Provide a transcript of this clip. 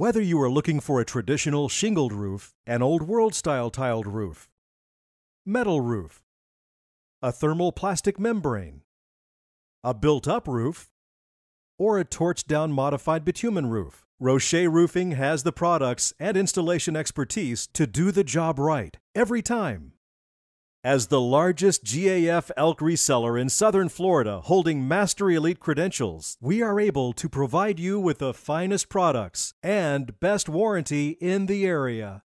Whether you are looking for a traditional shingled roof, an old world style tiled roof, metal roof, a thermal plastic membrane, a built up roof, or a torch down modified bitumen roof, Rocher Roofing has the products and installation expertise to do the job right every time. As the largest GAF elk reseller in southern Florida, holding master elite credentials, we are able to provide you with the finest products and best warranty in the area.